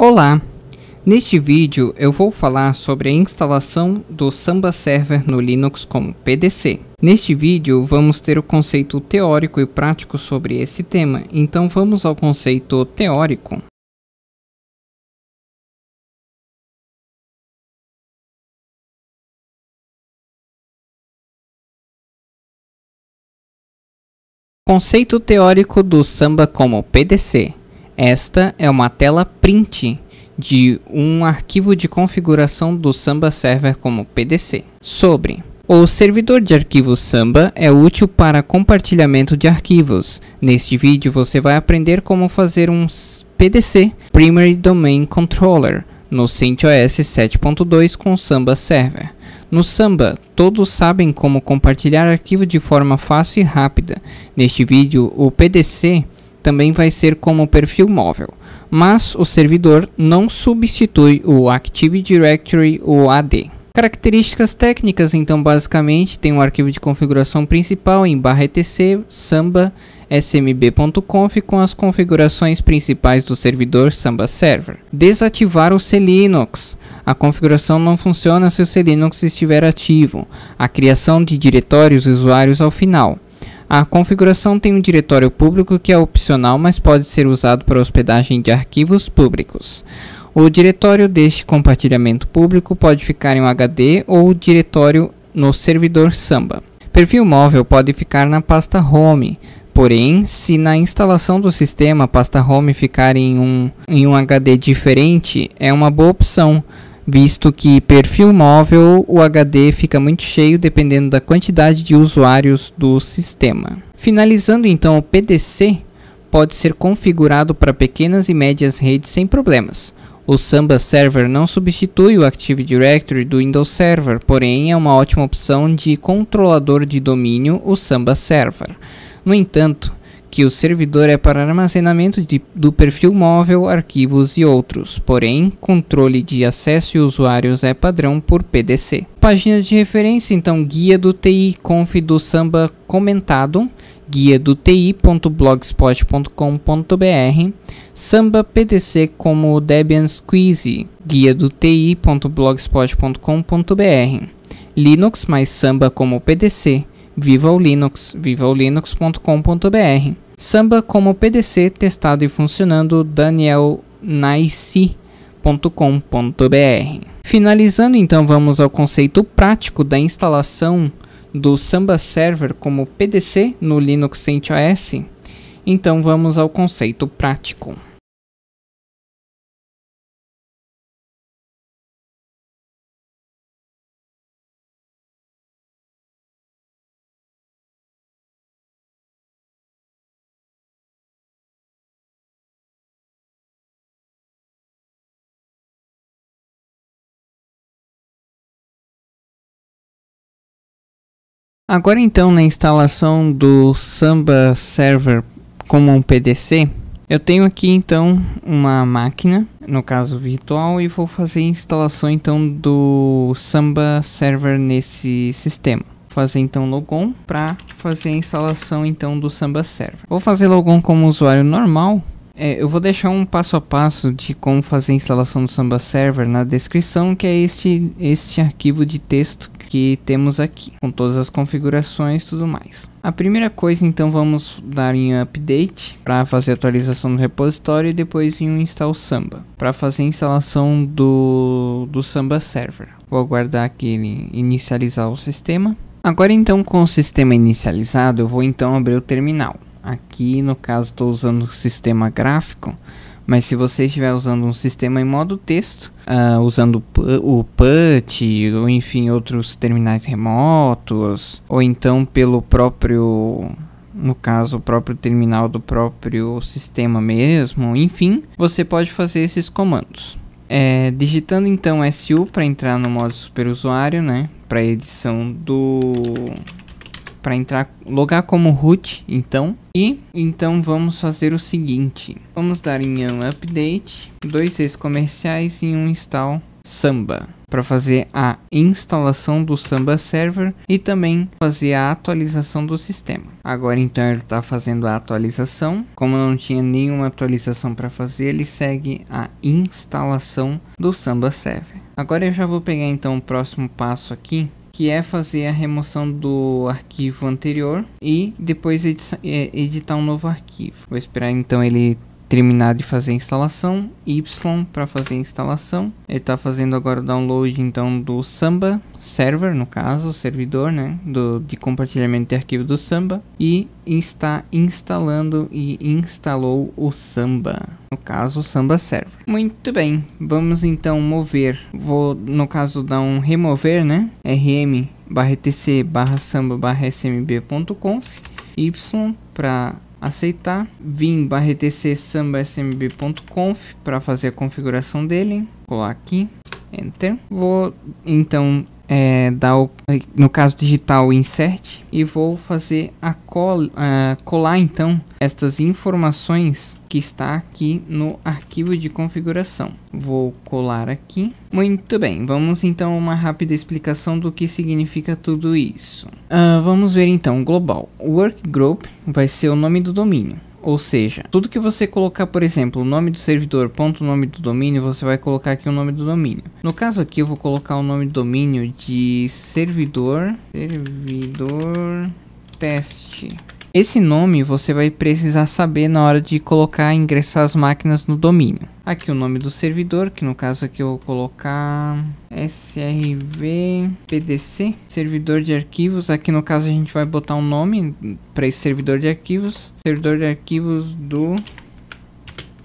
Olá! Neste vídeo eu vou falar sobre a instalação do Samba Server no Linux como PDC. Neste vídeo vamos ter o conceito teórico e prático sobre esse tema, então vamos ao conceito teórico. Conceito teórico do Samba como PDC esta é uma tela print de um arquivo de configuração do Samba Server como PDC. Sobre o servidor de arquivos Samba é útil para compartilhamento de arquivos. Neste vídeo você vai aprender como fazer um PDC, Primary Domain Controller, no CentOS 7.2 com Samba Server. No Samba, todos sabem como compartilhar arquivo de forma fácil e rápida. Neste vídeo, o PDC também vai ser como perfil móvel, mas o servidor não substitui o Active Directory ou AD. Características técnicas, então, basicamente, tem um arquivo de configuração principal em etc, samba, smb.conf com as configurações principais do servidor Samba Server. Desativar o Clinux. A configuração não funciona se o Clinux estiver ativo. A criação de diretórios usuários ao final. A configuração tem um diretório público que é opcional, mas pode ser usado para hospedagem de arquivos públicos. O diretório deste compartilhamento público pode ficar em um HD ou diretório no servidor Samba. Perfil móvel pode ficar na pasta Home, porém, se na instalação do sistema a pasta Home ficar em um, em um HD diferente, é uma boa opção, visto que perfil móvel o HD fica muito cheio dependendo da quantidade de usuários do sistema. Finalizando então o PDC pode ser configurado para pequenas e médias redes sem problemas. O Samba Server não substitui o Active Directory do Windows Server, porém é uma ótima opção de controlador de domínio o Samba Server. No entanto, que o servidor é para armazenamento de, do perfil móvel, arquivos e outros, porém, controle de acesso e usuários é padrão por PDC. Páginas de referência, então, guia do TI Conf do Samba comentado, guia do ti.blogspot.com.br, Samba PDC como Debian Squeeze, guia do ti.blogspot.com.br, Linux mais Samba como PDC, Viva o Linux, vivaolinux.com.br. Samba como PDC testado e funcionando, danielnaisi.com.br. Finalizando então, vamos ao conceito prático da instalação do Samba Server como PDC no Linux CentOS. Então vamos ao conceito prático. Agora então na instalação do Samba Server como um PDC, eu tenho aqui então uma máquina, no caso virtual, e vou fazer a instalação então do Samba Server nesse sistema. Vou fazer então logon para fazer a instalação então do Samba Server. Vou fazer logon como usuário normal, é, eu vou deixar um passo a passo de como fazer a instalação do Samba Server na descrição, que é este, este arquivo de texto que temos aqui, com todas as configurações e tudo mais. A primeira coisa, então, vamos dar em update para fazer a atualização do repositório e depois em um install samba para fazer a instalação do, do samba server. Vou aguardar que ele inicializar o sistema. Agora então com o sistema inicializado, eu vou então abrir o terminal. Aqui no caso estou usando o sistema gráfico, mas se você estiver usando um sistema em modo texto, uh, usando o PUT, ou enfim, outros terminais remotos, ou então pelo próprio no caso o próprio terminal do próprio sistema mesmo, enfim, você pode fazer esses comandos. É, digitando então SU para entrar no modo superusuário, né, para edição do para entrar, logar como root, então. E então vamos fazer o seguinte. Vamos dar em um update, dois ex comerciais e um install Samba para fazer a instalação do Samba Server e também fazer a atualização do sistema. Agora então ele está fazendo a atualização. Como não tinha nenhuma atualização para fazer, ele segue a instalação do Samba Server. Agora eu já vou pegar então o próximo passo aqui que é fazer a remoção do arquivo anterior e depois eh, editar um novo arquivo. Vou esperar então ele terminar de fazer a instalação, Y para fazer a instalação. Ele está fazendo agora o download então do Samba server, no caso, o servidor né, do, de compartilhamento de arquivo do Samba e está instalando e instalou o Samba, no caso o Samba server. Muito bem, vamos então mover, vou no caso dar um remover, né, rm barra tc barra samba barra smb.conf y para aceitar. Vim barra etc sambasmb.conf para fazer a configuração dele. Colar aqui. Enter. Vou então é, dar o, é, no caso digital insert e vou fazer a, col, colar então estas informações que está aqui no arquivo de configuração. Vou colar aqui. Muito bem, vamos então uma rápida explicação do que significa tudo isso. Uh, vamos ver então global. Workgroup vai ser o nome do domínio. Ou seja, tudo que você colocar, por exemplo, o nome do servidor, ponto nome do domínio, você vai colocar aqui o nome do domínio. No caso aqui eu vou colocar o nome do domínio de servidor, servidor teste esse nome você vai precisar saber na hora de colocar ingressar as máquinas no domínio. Aqui o nome do servidor, que no caso aqui eu vou colocar SRV PDC, servidor de arquivos. Aqui no caso a gente vai botar um nome para esse servidor de arquivos, servidor de arquivos do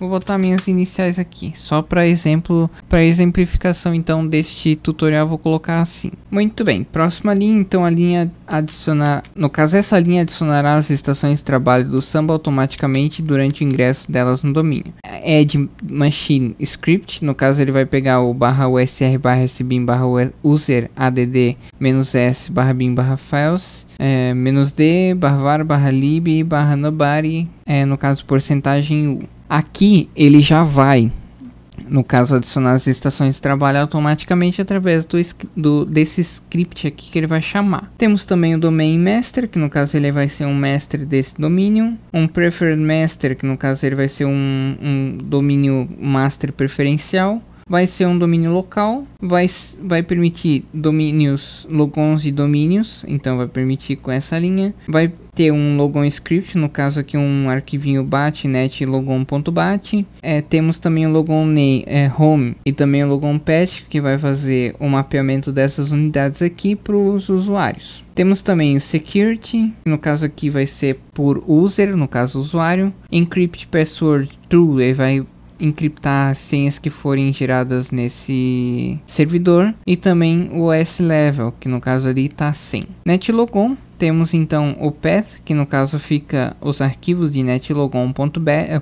Vou botar minhas iniciais aqui, só para exemplo, para exemplificação então deste tutorial vou colocar assim. Muito bem, próxima linha então a linha adicionar, no caso essa linha adicionará as estações de trabalho do samba automaticamente durante o ingresso delas no domínio. Add é machine script, no caso ele vai pegar o barra usr barra sbin barra user add menos s barra bin barra files é, menos d barra var barra lib barra nobody é, no caso porcentagem u Aqui ele já vai, no caso, adicionar as estações de trabalho automaticamente através do, do, desse script aqui que ele vai chamar. Temos também o domain master, que no caso ele vai ser um mestre desse domínio. Um preferred master, que no caso ele vai ser um, um domínio master preferencial vai ser um domínio local, vai, vai permitir domínios logons e domínios, então vai permitir com essa linha, vai ter um logon script, no caso aqui um arquivinho batnet logon.bat. É, temos também o logon name, é, home e também o logon patch, que vai fazer o mapeamento dessas unidades aqui para os usuários. Temos também o security, no caso aqui vai ser por user, no caso usuário. Encrypt password true, ele vai encriptar senhas que forem geradas nesse servidor e também o S-Level, que no caso ali está 100. Netlogon temos então o path, que no caso fica os arquivos de netlogon.bat, eh,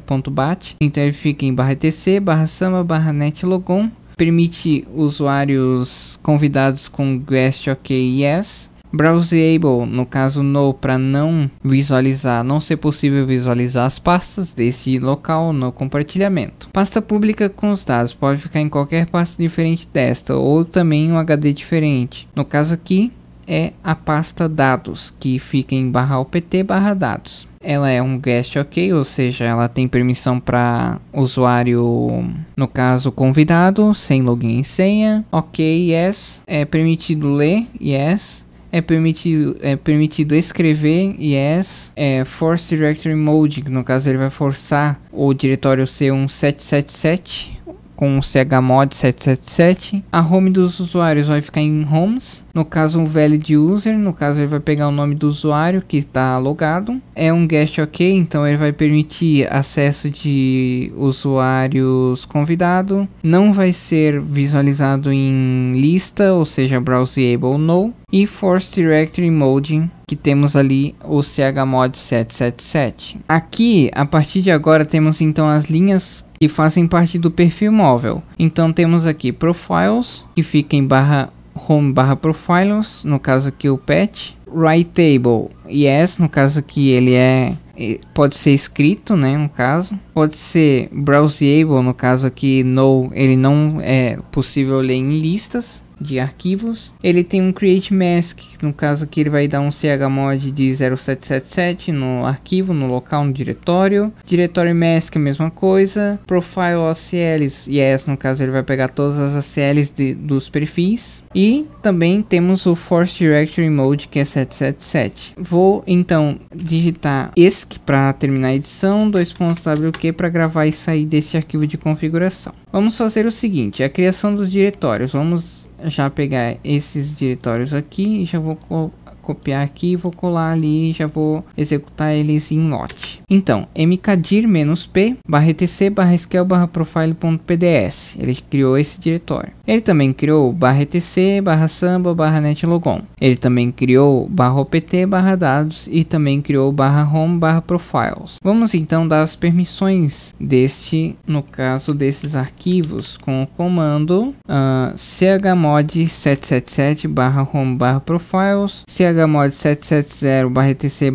então ele fica em barra tc, barra samba, barra netlogon, permite usuários convidados com guest ok yes, Browseable, no caso no, para não visualizar, não ser possível visualizar as pastas desse local no compartilhamento. Pasta pública com os dados pode ficar em qualquer pasta diferente desta ou também um HD diferente. No caso aqui é a pasta dados, que fica em barra opt barra dados. Ela é um guest ok, ou seja, ela tem permissão para usuário, no caso convidado, sem login e senha. Ok, yes. É permitido ler, yes é permitido, é permitido escrever yes é, force directory mode, que no caso ele vai forçar o diretório ser um 777 com o chmod 777. A home dos usuários vai ficar em homes no caso, um valid user, no caso ele vai pegar o nome do usuário que está logado. É um guest OK, então ele vai permitir acesso de usuários convidado. Não vai ser visualizado em lista, ou seja, browseable no. E force directory mode, que temos ali o chmod 777. Aqui, a partir de agora, temos então as linhas que fazem parte do perfil móvel. Então temos aqui profiles, que fica em barra home barra profiles, no caso aqui o patch, write table yes, no caso aqui ele é pode ser escrito, né, no caso, pode ser browseable, no caso aqui no, ele não é possível ler em listas de arquivos. Ele tem um create mask, no caso que ele vai dar um chmod de 0777 no arquivo, no local, no diretório. Diretório mask, a mesma coisa. Profile OCLs, yes, no caso ele vai pegar todas as ACLs de, dos perfis. E também temos o force directory mode, que é 777. Vou então digitar ESC para terminar a edição, dois pontos WQ para gravar e sair desse arquivo de configuração. Vamos fazer o seguinte, a criação dos diretórios. Vamos já pegar esses diretórios aqui e já vou copiar aqui, vou colar ali e já vou executar eles em lote. Então, mkdir-p barra etc barra scale barra profile.pds. Ele criou esse diretório. Ele também criou barra etc barra samba barra netlogon. Ele também criou barra opt barra dados e também criou barra home barra profiles. Vamos então dar as permissões deste, no caso desses arquivos, com o comando uh, ah, chmod777 barra home barra profiles, chmod 770 tc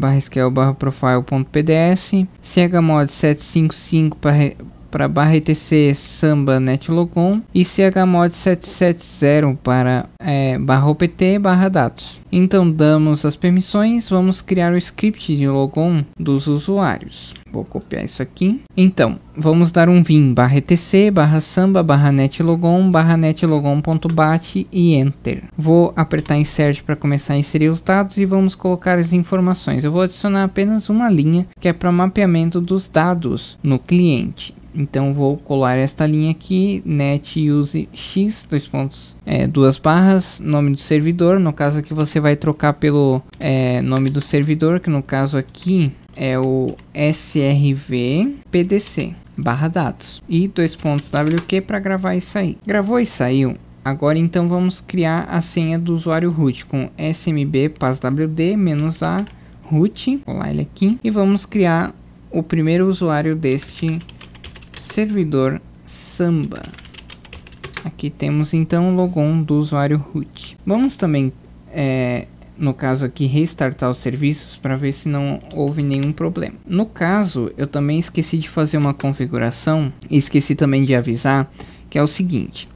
profile.pds, chmod 755 para barra etc samba netlogon e chmod 770 para é, barra opt barra dados. Então damos as permissões, vamos criar o script de logon dos usuários. Vou copiar isso aqui. Então, vamos dar um vim barra etc barra samba barra netlogon barra netlogon.bat e enter. Vou apertar insert para começar a inserir os dados e vamos colocar as informações. Eu vou adicionar apenas uma linha que é para mapeamento dos dados no cliente. Então vou colar esta linha aqui, net use x, dois pontos, é, duas barras, nome do servidor. No caso aqui você vai trocar pelo é, nome do servidor, que no caso aqui é o srv pdc barra dados e dois pontos wq para gravar e sair. Gravou e saiu. Agora então vamos criar a senha do usuário root com smb passwd a root, colar ele aqui e vamos criar o primeiro usuário deste servidor samba. Aqui temos então o logon do usuário root. Vamos também, é, no caso aqui, restartar os serviços para ver se não houve nenhum problema. No caso, eu também esqueci de fazer uma configuração e esqueci também de avisar que é o seguinte.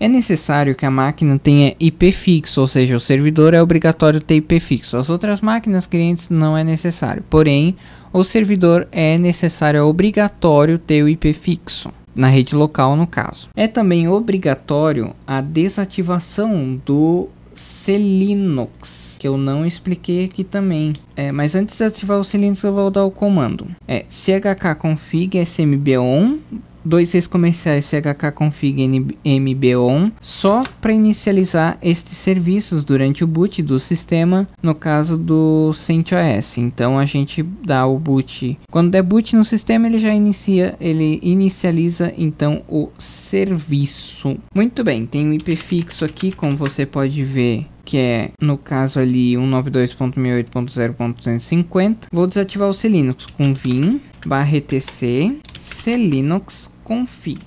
É necessário que a máquina tenha IP fixo, ou seja, o servidor é obrigatório ter IP fixo. As outras máquinas clientes não é necessário. Porém, o servidor é necessário, é obrigatório ter o IP fixo na rede local no caso. É também obrigatório a desativação do Celinux, que eu não expliquei aqui também. É, mas antes de ativar o Celinux eu vou dar o comando. É chkconfig on 26 comerciais CHK config mbon só para inicializar estes serviços durante o boot do sistema, no caso do CentOS. Então a gente dá o boot. Quando der boot no sistema, ele já inicia, ele inicializa então o serviço. Muito bem, tem um IP fixo aqui, como você pode ver que é no caso ali 192.68.0.250. Vou desativar o Linux com vim barra etc Clinux config.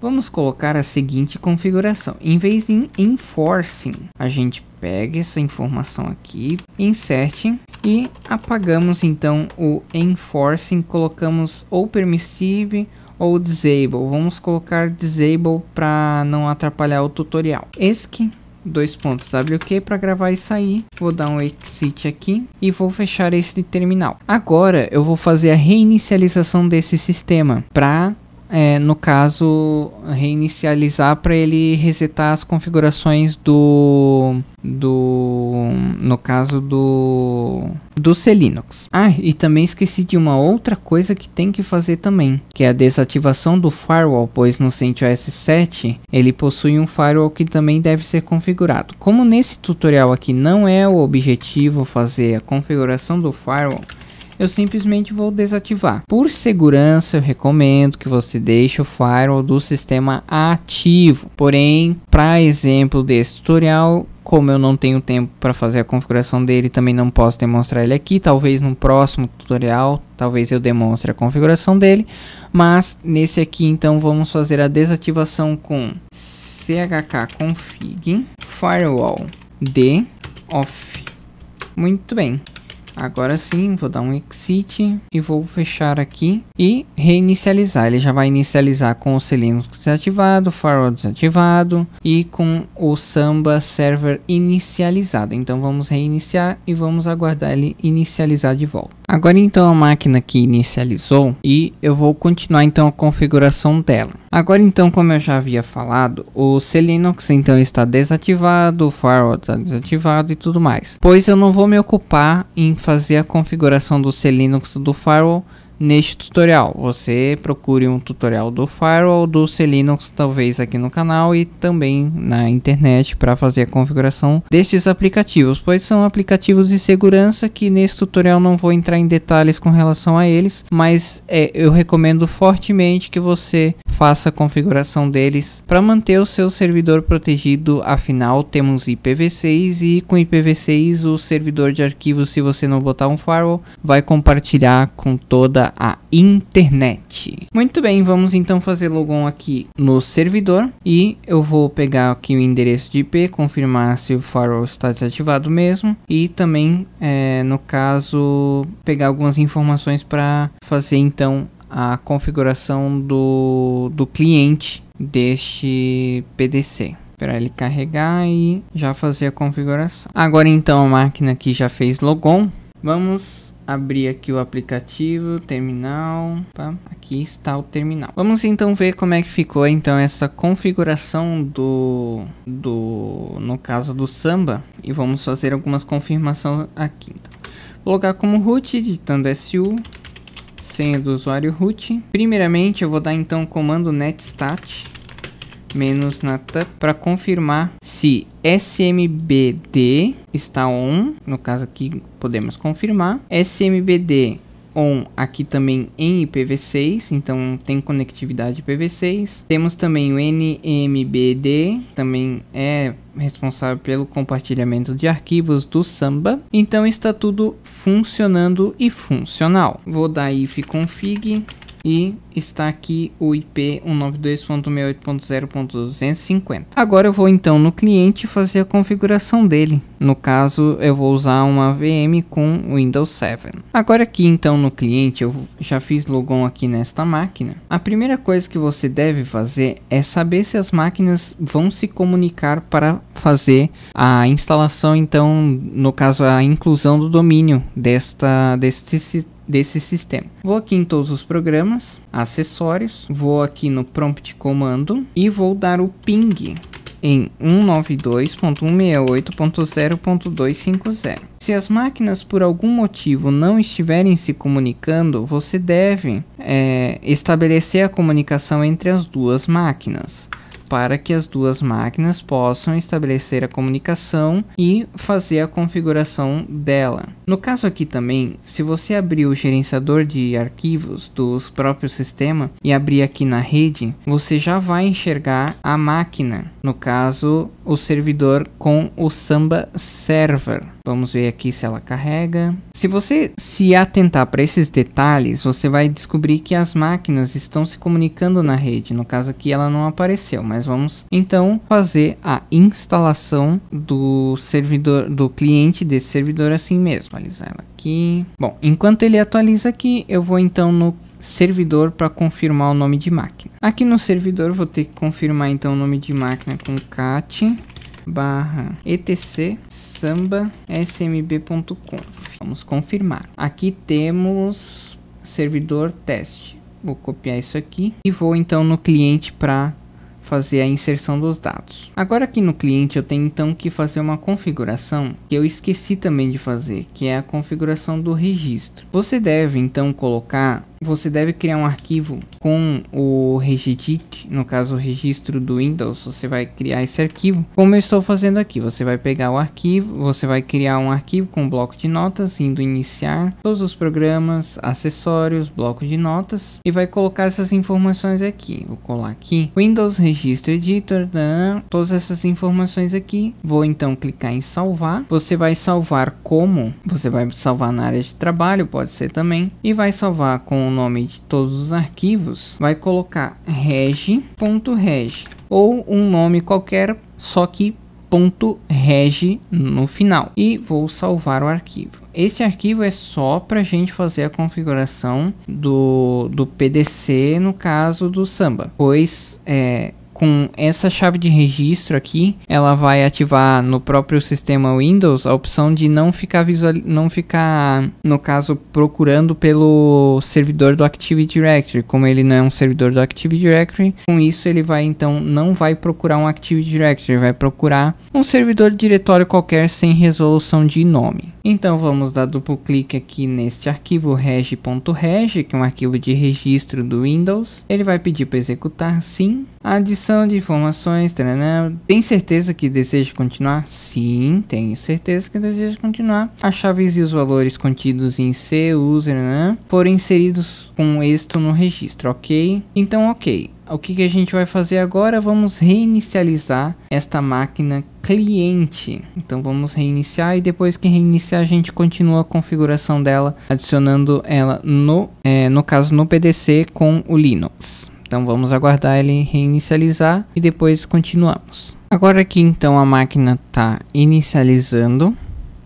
Vamos colocar a seguinte configuração. Em vez de enforcing, a gente pega essa informação aqui, insert e apagamos então o enforcing, colocamos ou permissive ou disable. Vamos colocar disable para não atrapalhar o tutorial. ESC dois pontos WQ para gravar e sair Vou dar um exit aqui e vou fechar esse terminal. Agora eu vou fazer a reinicialização desse sistema para é, no caso, reinicializar para ele resetar as configurações do. do. no caso do. do Linux. Ah, e também esqueci de uma outra coisa que tem que fazer também, que é a desativação do firewall, pois no CentOS 7 ele possui um firewall que também deve ser configurado. Como nesse tutorial aqui não é o objetivo fazer a configuração do firewall eu simplesmente vou desativar. Por segurança, eu recomendo que você deixe o firewall do sistema ativo. Porém, para exemplo desse tutorial, como eu não tenho tempo para fazer a configuração dele, também não posso demonstrar ele aqui. Talvez no próximo tutorial, talvez eu demonstre a configuração dele. Mas nesse aqui, então, vamos fazer a desativação com chkconfig firewall d off. Muito bem. Agora sim, vou dar um exit e vou fechar aqui e reinicializar. Ele já vai inicializar com o Selinux desativado, Firewall desativado e com o Samba Server inicializado. Então vamos reiniciar e vamos aguardar ele inicializar de volta. Agora então a máquina que inicializou e eu vou continuar então a configuração dela. Agora então, como eu já havia falado, o selinux então está desativado, o firewall está desativado e tudo mais. Pois eu não vou me ocupar em fazer a configuração do selinux do firewall neste tutorial. Você procure um tutorial do Firewall do Celinux talvez aqui no canal e também na internet para fazer a configuração destes aplicativos, pois são aplicativos de segurança que neste tutorial não vou entrar em detalhes com relação a eles, mas é, eu recomendo fortemente que você faça a configuração deles para manter o seu servidor protegido, afinal temos IPv6 e com IPv6 o servidor de arquivos, se você não botar um firewall, vai compartilhar com toda a internet. Muito bem, vamos então fazer logon aqui no servidor e eu vou pegar aqui o endereço de IP, confirmar se o firewall está desativado mesmo e também, é, no caso, pegar algumas informações para fazer então a configuração do, do cliente deste PDC esperar ele carregar e já fazer a configuração. Agora então a máquina aqui já fez logon. Vamos abrir aqui o aplicativo, terminal, aqui está o terminal. Vamos então ver como é que ficou então essa configuração do, do no caso do Samba e vamos fazer algumas confirmações aqui. Então. Vou logar como root, digitando su, senha do usuário root. Primeiramente eu vou dar então o comando netstat menos nata para confirmar se SMBD está on. No caso aqui podemos confirmar. SMBD on aqui também em IPv6, então tem conectividade IPv6. Temos também o NMBD, também é responsável pelo compartilhamento de arquivos do Samba. Então está tudo funcionando e funcional. Vou dar ifconfig e está aqui o IP 192.68.0.250. Agora eu vou então no cliente fazer a configuração dele. No caso, eu vou usar uma VM com Windows 7. Agora aqui então no cliente, eu já fiz logon aqui nesta máquina. A primeira coisa que você deve fazer é saber se as máquinas vão se comunicar para fazer a instalação então, no caso a inclusão do domínio desta deste sistema desse sistema. Vou aqui em todos os programas, acessórios, vou aqui no prompt comando e vou dar o ping em 192.168.0.250. Se as máquinas por algum motivo não estiverem se comunicando, você deve é, estabelecer a comunicação entre as duas máquinas para que as duas máquinas possam estabelecer a comunicação e fazer a configuração dela. No caso aqui também, se você abrir o gerenciador de arquivos do próprio sistema e abrir aqui na rede, você já vai enxergar a máquina, no caso o servidor com o Samba Server. Vamos ver aqui se ela carrega. Se você se atentar para esses detalhes, você vai descobrir que as máquinas estão se comunicando na rede. No caso aqui ela não apareceu, mas vamos então fazer a instalação do servidor do cliente desse servidor assim mesmo atualizar ela aqui. Bom, enquanto ele atualiza aqui, eu vou então no servidor para confirmar o nome de máquina. Aqui no servidor vou ter que confirmar então o nome de máquina com cat barra etc samba smb.conf. Vamos confirmar. Aqui temos servidor teste. Vou copiar isso aqui e vou então no cliente para fazer a inserção dos dados. Agora aqui no cliente eu tenho então que fazer uma configuração que eu esqueci também de fazer, que é a configuração do registro. Você deve então colocar você deve criar um arquivo com o regedit, no caso o registro do Windows, você vai criar esse arquivo, como eu estou fazendo aqui, você vai pegar o arquivo, você vai criar um arquivo com um bloco de notas, indo iniciar todos os programas, acessórios, bloco de notas, e vai colocar essas informações aqui, vou colar aqui, Windows Registro Editor, todas essas informações aqui, vou então clicar em salvar, você vai salvar como, você vai salvar na área de trabalho, pode ser também, e vai salvar com o nome de todos os arquivos, vai colocar reg.reg ou um nome qualquer, só que ponto .reg no final e vou salvar o arquivo. Este arquivo é só para a gente fazer a configuração do, do PDC no caso do Samba, pois é, com essa chave de registro aqui, ela vai ativar no próprio sistema Windows a opção de não ficar visual, não ficar no caso procurando pelo servidor do Active Directory, como ele não é um servidor do Active Directory, com isso ele vai então não vai procurar um Active Directory, vai procurar um servidor de diretório qualquer sem resolução de nome. Então vamos dar duplo clique aqui neste arquivo reg.reg, que é um arquivo de registro do Windows. Ele vai pedir para executar sim. Adição de informações, tem certeza que deseja continuar? Sim, tenho certeza que deseja continuar. As chaves e os valores contidos em C, user, foram inseridos com êxito no registro, ok? Então ok o que, que a gente vai fazer agora? Vamos reinicializar esta máquina cliente. Então vamos reiniciar e depois que reiniciar a gente continua a configuração dela, adicionando ela no, é, no caso no PDC com o Linux. Então vamos aguardar ele reinicializar e depois continuamos. Agora aqui então a máquina está inicializando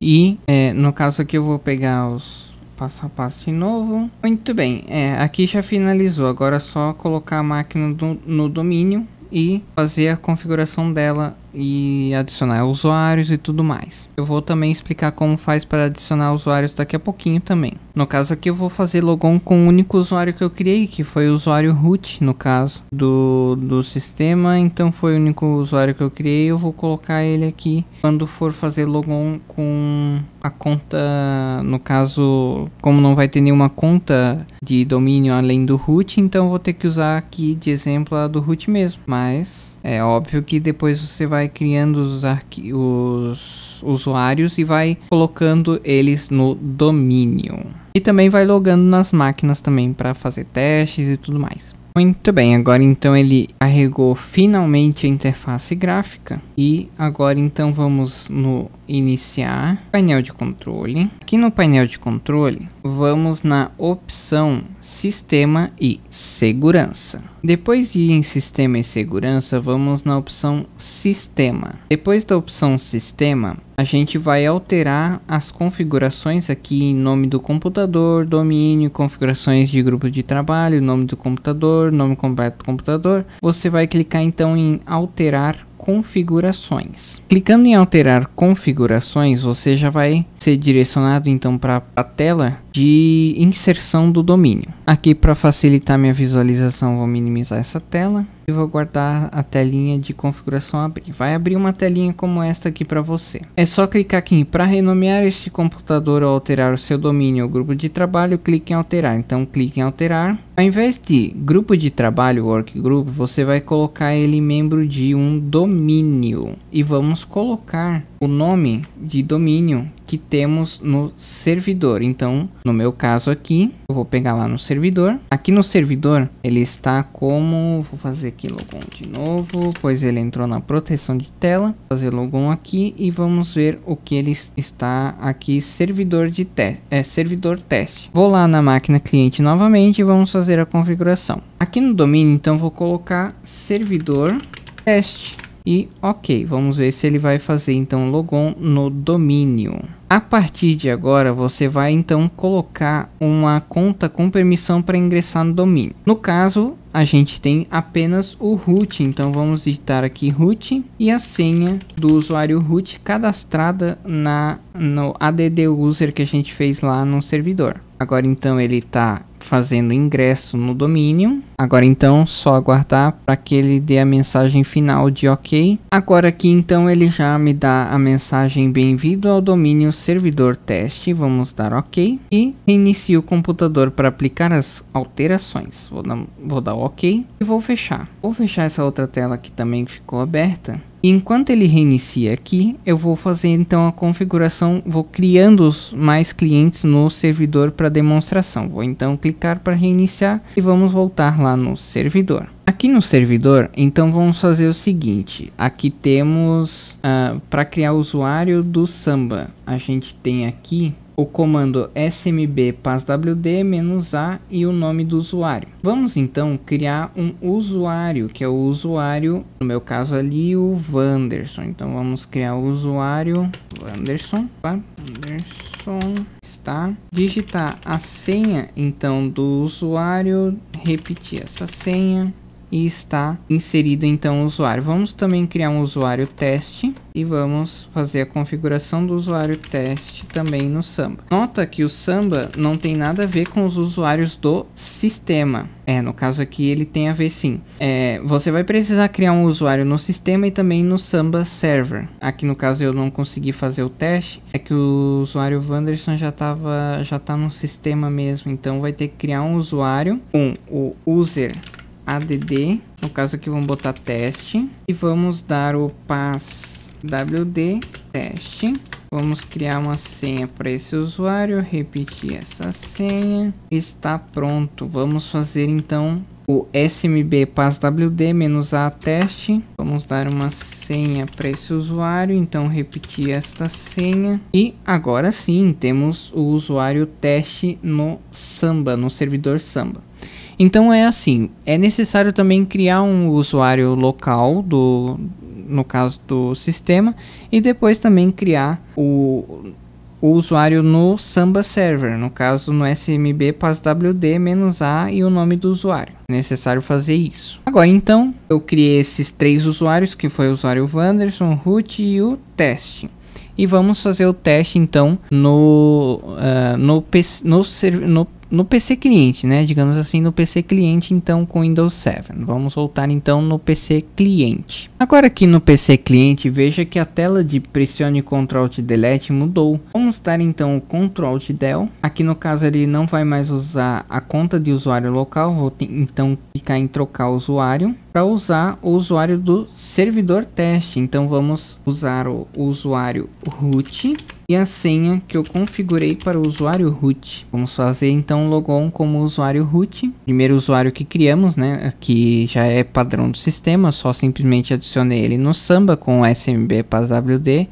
e é, no caso aqui eu vou pegar os passo a passo de novo. Muito bem, é, aqui já finalizou, agora é só colocar a máquina do, no domínio e fazer a configuração dela e adicionar usuários e tudo mais. Eu vou também explicar como faz para adicionar usuários daqui a pouquinho também. No caso aqui eu vou fazer logon com o único usuário que eu criei, que foi o usuário root, no caso, do, do sistema. Então foi o único usuário que eu criei, eu vou colocar ele aqui quando for fazer logon com a conta, no caso, como não vai ter nenhuma conta de domínio além do root, então vou ter que usar aqui de exemplo a do root mesmo. Mas é óbvio que depois você vai criando os arquivos usuários e vai colocando eles no domínio. E também vai logando nas máquinas também para fazer testes e tudo mais. Muito bem, agora então ele carregou finalmente a interface gráfica e agora então vamos no iniciar painel de controle. Aqui no painel de controle, vamos na opção Sistema e Segurança. Depois de ir em Sistema e Segurança, vamos na opção Sistema. Depois da opção Sistema, a gente vai alterar as configurações aqui em nome do computador, domínio, configurações de grupo de trabalho, nome do computador, nome completo do computador. Você vai clicar então em alterar configurações. Clicando em alterar configurações, você já vai ser direcionado então para a tela de inserção do domínio. Aqui para facilitar minha visualização, vou minimizar essa tela e vou guardar a telinha de configuração abrir. Vai abrir uma telinha como esta aqui para você. É só clicar aqui para renomear este computador ou alterar o seu domínio ou grupo de trabalho, clique em alterar. Então clique em alterar. Ao invés de grupo de trabalho, workgroup, você vai colocar ele membro de um domínio. E vamos colocar o nome de domínio que temos no servidor. Então, no meu caso aqui, eu vou pegar lá no servidor. Aqui no servidor, ele está como... Vou fazer aqui logon de novo, pois ele entrou na proteção de tela. Vou fazer logon aqui e vamos ver o que ele está aqui, servidor de teste. É, servidor teste. Vou lá na máquina cliente novamente e vamos fazer a configuração. Aqui no domínio, então, vou colocar servidor teste. E ok, vamos ver se ele vai fazer então logon no domínio. A partir de agora, você vai então colocar uma conta com permissão para ingressar no domínio. No caso, a gente tem apenas o root, então vamos digitar aqui root e a senha do usuário root cadastrada na, no add user que a gente fez lá no servidor. Agora então ele está fazendo ingresso no domínio. Agora então, só aguardar para que ele dê a mensagem final de OK. Agora aqui então ele já me dá a mensagem bem-vindo ao domínio servidor teste. Vamos dar OK e reinicio o computador para aplicar as alterações. Vou dar, vou dar OK e vou fechar. Vou fechar essa outra tela que também ficou aberta Enquanto ele reinicia aqui, eu vou fazer então a configuração, vou criando os mais clientes no servidor para demonstração. Vou então clicar para reiniciar e vamos voltar lá no servidor. Aqui no servidor, então vamos fazer o seguinte, aqui temos, uh, ah, para criar o usuário do Samba, a gente tem aqui o comando smb passwd-a e o nome do usuário. Vamos então criar um usuário, que é o usuário, no meu caso ali, o Wanderson. Então vamos criar o usuário Wanderson, Wanderson, está. Digitar a senha então do usuário, repetir essa senha, e está inserido então o usuário. Vamos também criar um usuário teste e vamos fazer a configuração do usuário teste também no Samba. Nota que o Samba não tem nada a ver com os usuários do sistema. É, no caso aqui ele tem a ver sim. É, você vai precisar criar um usuário no sistema e também no Samba Server. Aqui no caso eu não consegui fazer o teste, é que o usuário Wanderson já estava já tá no sistema mesmo, então vai ter que criar um usuário com o user add, no caso aqui vamos botar teste, e vamos dar o pass wd teste. Vamos criar uma senha para esse usuário, repetir essa senha, está pronto. Vamos fazer então o smb passwd menos a teste vamos dar uma senha para esse usuário então repetir esta senha e agora sim temos o usuário teste no samba no servidor samba então é assim, é necessário também criar um usuário local do no caso do sistema e depois também criar o, o usuário no Samba Server, no caso no SMB PassWD-A e o nome do usuário. É necessário fazer isso. Agora então, eu criei esses três usuários, que foi o usuário Wanderson, root e o teste e vamos fazer o teste então no uh, no, no, no no PC cliente, né? Digamos assim, no PC cliente, então com Windows 7. Vamos voltar então no PC cliente. Agora aqui no PC cliente, veja que a tela de pressione Ctrl Alt Delete mudou. Vamos dar então o Ctrl Alt Del. Aqui no caso ele não vai mais usar a conta de usuário local, vou então clicar em trocar usuário para usar o usuário do servidor teste. Então vamos usar o usuário root e a senha que eu configurei para o usuário root. Vamos fazer então o logon como usuário root. Primeiro usuário que criamos, né, que já é padrão do sistema, só simplesmente adicionei ele no Samba com SMB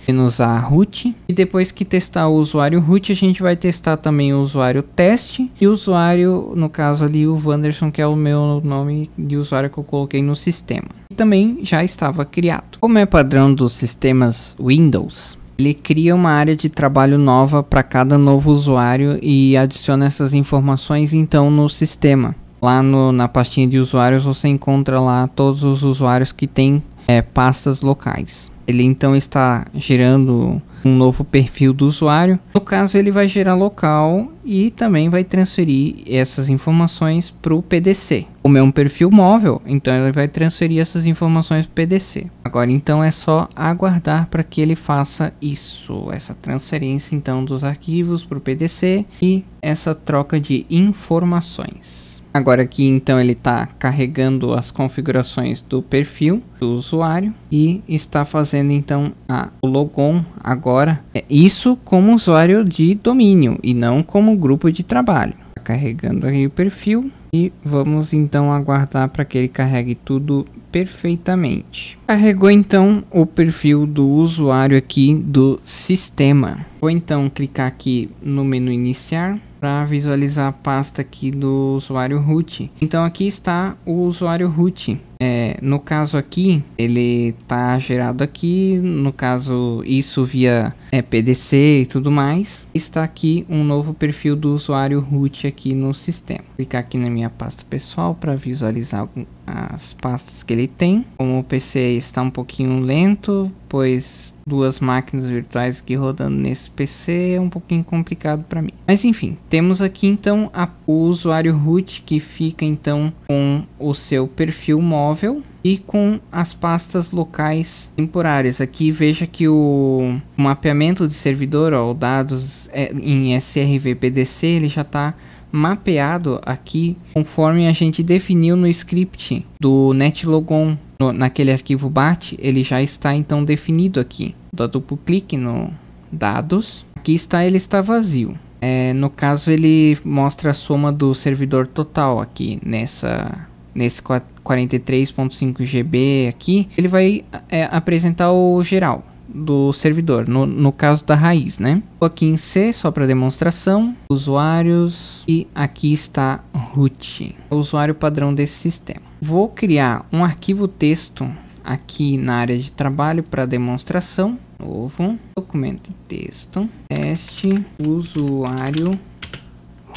e nos a root. E depois que testar o usuário root, a gente vai testar também o usuário teste e o usuário, no caso ali o Wanderson, que é o meu nome de usuário que eu coloquei no sistema. E também já estava criado. Como é padrão dos sistemas Windows, ele cria uma área de trabalho nova para cada novo usuário e adiciona essas informações então no sistema. Lá no, na pastinha de usuários você encontra lá todos os usuários que têm é, pastas locais. Ele então está gerando um novo perfil do usuário. No caso, ele vai gerar local e também vai transferir essas informações para o PDC o meu perfil móvel, então ele vai transferir essas informações para o PDC. Agora, então, é só aguardar para que ele faça isso, essa transferência, então, dos arquivos para o PDC e essa troca de informações. Agora aqui, então, ele está carregando as configurações do perfil do usuário e está fazendo, então, a, o logon agora. É isso como usuário de domínio e não como grupo de trabalho. Tá carregando aí o perfil e vamos então aguardar para que ele carregue tudo perfeitamente. Carregou então o perfil do usuário aqui do sistema. Vou então clicar aqui no menu iniciar para visualizar a pasta aqui do usuário root. Então aqui está o usuário root. É, no caso aqui, ele está gerado aqui, no caso isso via é, PDC e tudo mais, está aqui um novo perfil do usuário root aqui no sistema. Vou clicar aqui na minha pasta pessoal para visualizar as pastas que ele tem. Como o PC está um pouquinho lento, pois duas máquinas virtuais aqui rodando nesse PC é um pouquinho complicado para mim. Mas enfim, temos aqui então a, o usuário root que fica então com o seu perfil móvel e com as pastas locais temporárias. Aqui veja que o mapeamento de servidor, ou dados é, em SRVPDC, ele já está mapeado aqui conforme a gente definiu no script do netlogon no, naquele arquivo BAT, ele já está então definido aqui. Dá duplo clique no dados, aqui está ele está vazio. É, no caso ele mostra a soma do servidor total aqui nessa nesse 43.5 GB aqui, ele vai é, apresentar o geral do servidor, no, no caso da raiz, né? Aqui em C, só para demonstração, usuários e aqui está root, o usuário padrão desse sistema. Vou criar um arquivo texto aqui na área de trabalho para demonstração. Novo, documento texto, teste, usuário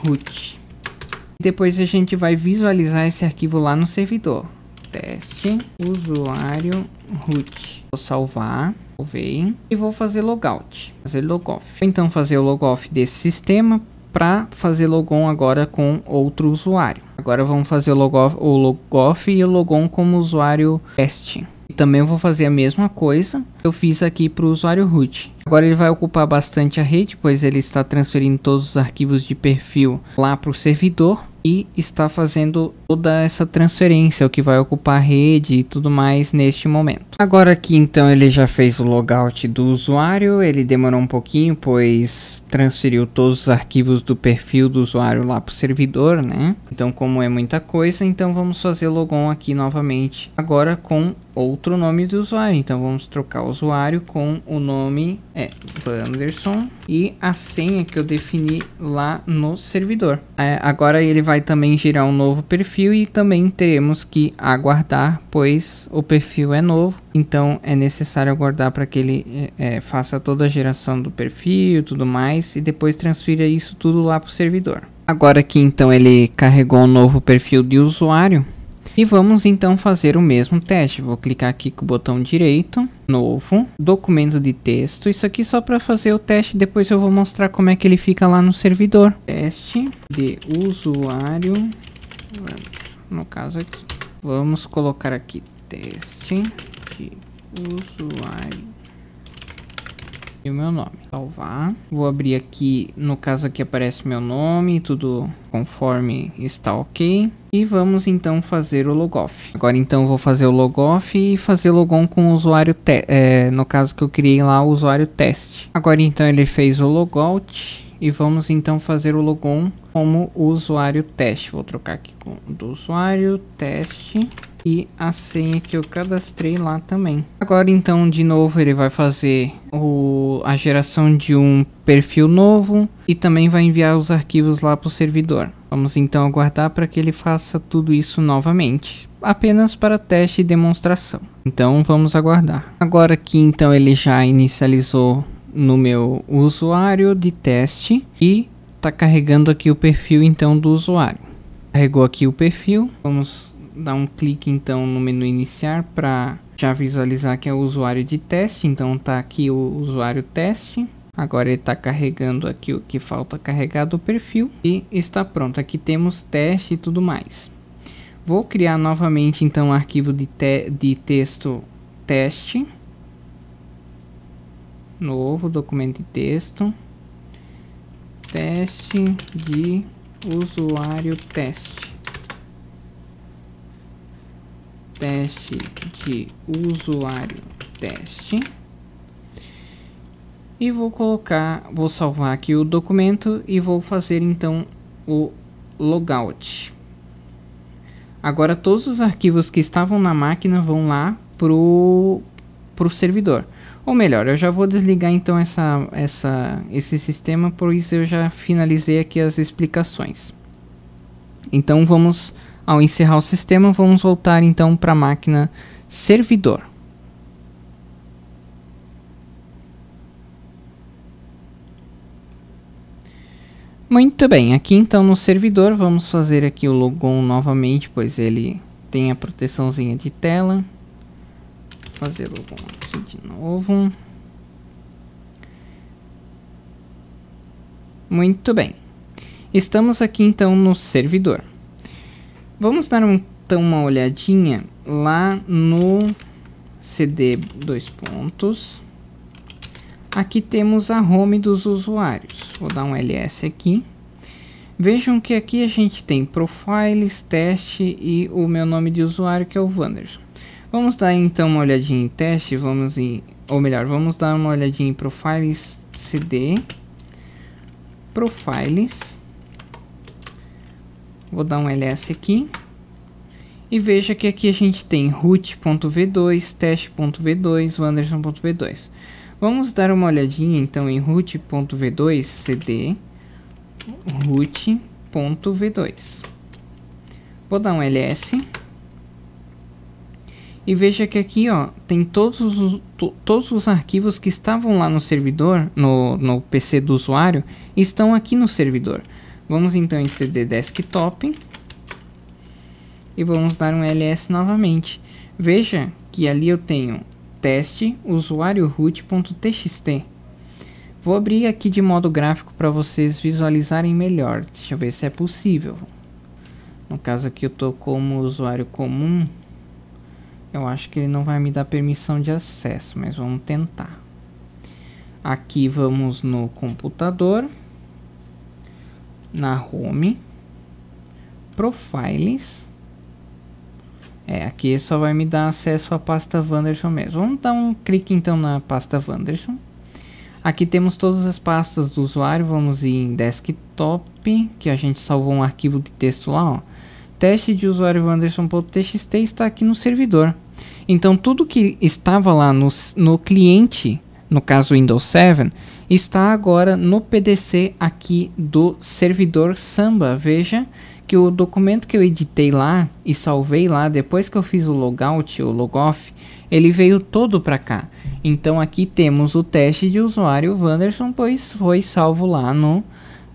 root. Depois a gente vai visualizar esse arquivo lá no servidor. Teste, usuário root. Vou salvar, salvei e vou fazer logout, fazer logoff. Vou então fazer o logoff desse sistema para fazer logon agora com outro usuário. Agora vamos fazer o logoff, o e o logon como usuário teste. Também vou fazer a mesma coisa que eu fiz aqui para o usuário root. Agora ele vai ocupar bastante a rede, pois ele está transferindo todos os arquivos de perfil lá para o servidor e está fazendo toda essa transferência, o que vai ocupar a rede e tudo mais neste momento. Agora aqui então ele já fez o logout do usuário, ele demorou um pouquinho, pois transferiu todos os arquivos do perfil do usuário lá para o servidor, né? Então como é muita coisa, então vamos fazer logon aqui novamente, agora com outro nome do usuário. Então vamos trocar o usuário com o nome é banderson e a senha que eu defini lá no servidor. É, agora ele vai também gerar um novo perfil perfil e também teremos que aguardar, pois o perfil é novo, então é necessário aguardar para que ele é, faça toda a geração do perfil e tudo mais e depois transfira isso tudo lá para o servidor. Agora que então ele carregou um novo perfil de usuário, e vamos então fazer o mesmo teste. Vou clicar aqui com o botão direito, novo, documento de texto. Isso aqui só para fazer o teste, depois eu vou mostrar como é que ele fica lá no servidor. Teste de usuário no caso aqui. Vamos colocar aqui teste de usuário e o meu nome. Salvar. Vou abrir aqui, no caso aqui aparece meu nome, tudo conforme está ok. E vamos então fazer o logoff. Agora então vou fazer o logoff e fazer logon com o usuário, é, no caso que eu criei lá o usuário teste. Agora então ele fez o logout e vamos então fazer o logon como usuário teste. Vou trocar aqui com do usuário teste e a senha que eu cadastrei lá também. Agora então de novo ele vai fazer o, a geração de um perfil novo e também vai enviar os arquivos lá para o servidor. Vamos então aguardar para que ele faça tudo isso novamente, apenas para teste e demonstração. Então vamos aguardar. Agora que então ele já inicializou no meu usuário de teste e está carregando aqui o perfil então do usuário. Carregou aqui o perfil, vamos dar um clique então no menu iniciar para já visualizar que é o usuário de teste, então está aqui o usuário teste. Agora ele está carregando aqui o que falta carregar do perfil e está pronto. Aqui temos teste e tudo mais. Vou criar novamente então um arquivo de, te de texto teste novo documento de texto teste de usuário teste teste de usuário teste e vou colocar vou salvar aqui o documento e vou fazer então o logout agora todos os arquivos que estavam na máquina vão lá pro pro servidor ou melhor, eu já vou desligar então essa, essa, esse sistema, por isso eu já finalizei aqui as explicações. Então vamos, ao encerrar o sistema, vamos voltar então para a máquina servidor. Muito bem, aqui então no servidor vamos fazer aqui o logon novamente, pois ele tem a proteçãozinha de tela fazer logo aqui de novo. Muito bem. Estamos aqui então no servidor. Vamos dar um, então uma olhadinha lá no cd dois pontos. Aqui temos a home dos usuários. Vou dar um ls aqui. Vejam que aqui a gente tem profiles, teste e o meu nome de usuário que é o Wanderson. Vamos dar então uma olhadinha em teste, vamos em, ou melhor, vamos dar uma olhadinha em profiles cd, profiles, vou dar um ls aqui, e veja que aqui a gente tem root.v2, teste.v2, wanderson.v2. Vamos dar uma olhadinha então em root.v2 cd root.v2. Vou dar um ls e veja que aqui ó, tem todos os, to, todos os arquivos que estavam lá no servidor, no, no PC do usuário, estão aqui no servidor. Vamos então em CD Desktop e vamos dar um ls novamente. Veja que ali eu tenho teste usuário root.txt. Vou abrir aqui de modo gráfico para vocês visualizarem melhor. Deixa eu ver se é possível. No caso aqui eu estou como usuário comum. Eu acho que ele não vai me dar permissão de acesso, mas vamos tentar. Aqui vamos no computador, na Home, Profiles. É, aqui só vai me dar acesso à pasta Wanderson mesmo. Vamos dar um clique então na pasta Wanderson. Aqui temos todas as pastas do usuário. Vamos ir em Desktop, que a gente salvou um arquivo de texto lá, ó. Teste de usuário Wanderson.txt está aqui no servidor. Então tudo que estava lá no, no cliente, no caso Windows 7, está agora no PDC aqui do servidor Samba. Veja que o documento que eu editei lá e salvei lá depois que eu fiz o logout, o logoff, ele veio todo para cá. Então aqui temos o teste de usuário Wanderson, pois foi salvo lá no,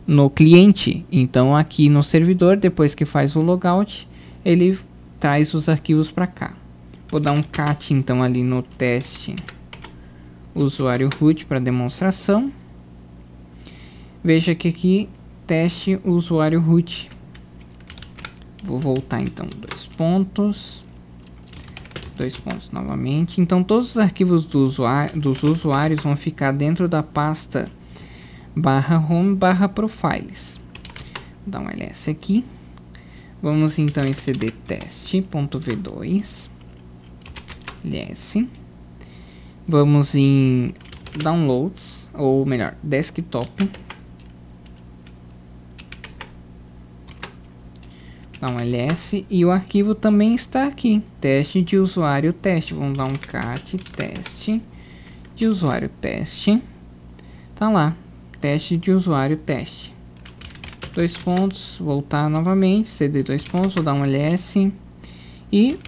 no cliente. Então aqui no servidor, depois que faz o logout, ele traz os arquivos para cá. Vou dar um cat então ali no teste usuário root para demonstração. Veja que aqui teste usuário root. Vou voltar então dois pontos. Dois pontos novamente. Então todos os arquivos do usuário, dos usuários vão ficar dentro da pasta barra home barra profiles. Vou dar um ls aqui. Vamos então em cd teste.v2 LS. Vamos em downloads, ou melhor, desktop. Dá um ls e o arquivo também está aqui. Teste de usuário teste. Vamos dar um cat teste de usuário teste. Tá lá. Teste de usuário teste. Dois pontos, voltar novamente, cd dois pontos, vou dar um ls e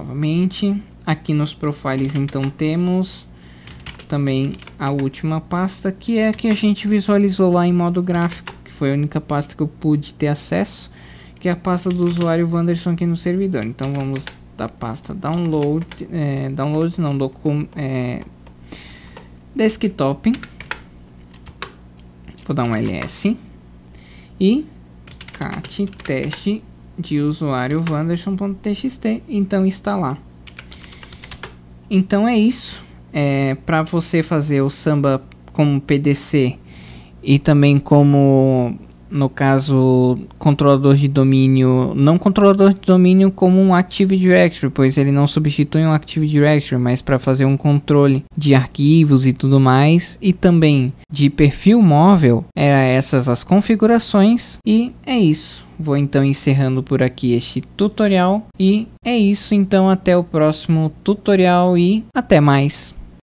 novamente. Aqui nos profiles então temos também a última pasta que é a que a gente visualizou lá em modo gráfico, que foi a única pasta que eu pude ter acesso, que é a pasta do usuário Wanderson aqui no servidor. Então vamos da pasta download, é, downloads não, docum, é, desktop, vou dar um ls e cat teste de usuário wanderson.txt, então instalar. Então é isso. É, Para você fazer o samba como PDC e também como no caso, controlador de domínio, não controlador de domínio como um Active Directory, pois ele não substitui um Active Directory, mas para fazer um controle de arquivos e tudo mais, e também de perfil móvel, eram essas as configurações, e é isso. Vou então encerrando por aqui este tutorial, e é isso, então até o próximo tutorial e até mais!